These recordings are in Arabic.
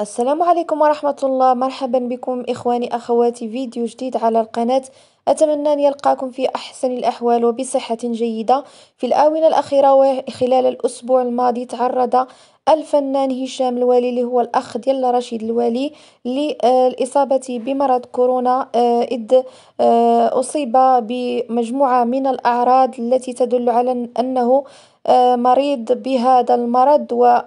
السلام عليكم ورحمة الله مرحبا بكم إخواني أخواتي فيديو جديد على القناة أتمنى أن يلقاكم في أحسن الأحوال وبصحة جيدة في الآونة الأخيرة وخلال الأسبوع الماضي تعرض الفنان هشام الوالي اللي هو الأخ ديال رشيد الوالي للإصابة بمرض كورونا آه، إذ آه، أصيب بمجموعة من الأعراض التي تدل على أنه آه، مريض بهذا المرض و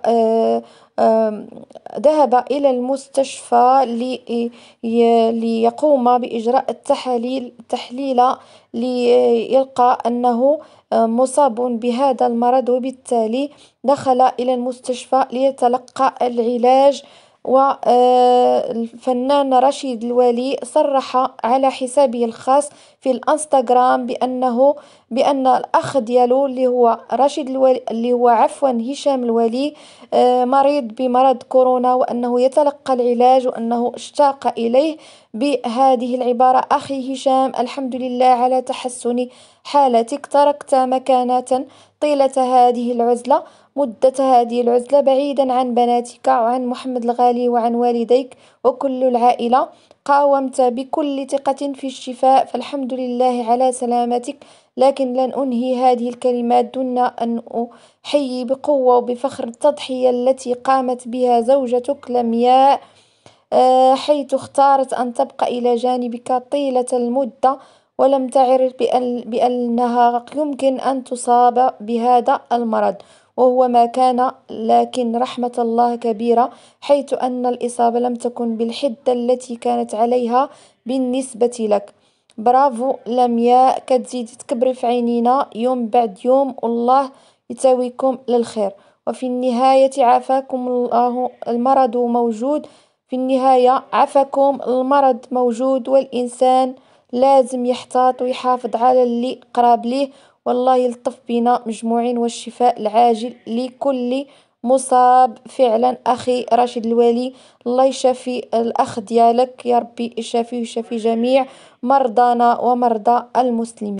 ذهب إلى المستشفى ليقوم بإجراء التحاليل تحليل ليلقى أنه مصاب بهذا المرض وبالتالي دخل إلى المستشفى ليتلقى العلاج والفنان آه، رشيد الوالي صرح على حسابه الخاص في الانستغرام بانه بان الاخ ديالو اللي هو رشيد الوالي اللي هو عفوا هشام الوالي آه، مريض بمرض كورونا وانه يتلقى العلاج وانه اشتاق اليه بهذه العباره اخي هشام الحمد لله على تحسن حالتك تركت مكانه طيله هذه العزله مدة هذه العزلة بعيدا عن بناتك وعن محمد الغالي وعن والديك وكل العائلة قاومت بكل ثقة في الشفاء فالحمد لله على سلامتك لكن لن أنهي هذه الكلمات دون أن أحيي بقوة وبفخر التضحية التي قامت بها زوجتك لمياء آه، حيث اختارت أن تبقى إلى جانبك طيلة المدة ولم تعرف بأنها يمكن أن تصاب بهذا المرض وهو ما كان لكن رحمة الله كبيرة حيث أن الإصابة لم تكن بالحدة التي كانت عليها بالنسبة لك برافو لمياء كتزيدي تكبري في عينينا يوم بعد يوم والله يتويكم للخير وفي النهاية عافاكم الله المرض موجود في النهاية عفاكم المرض موجود والإنسان لازم يحتاط ويحافظ على اللي قراب ليه والله يلطف بينا مجموعين والشفاء العاجل لكل مصاب فعلا أخي راشد الوالي الله يشافي الأخ ديالك يا ربي يشافيه ويشافي جميع مرضانا ومرضى المسلمين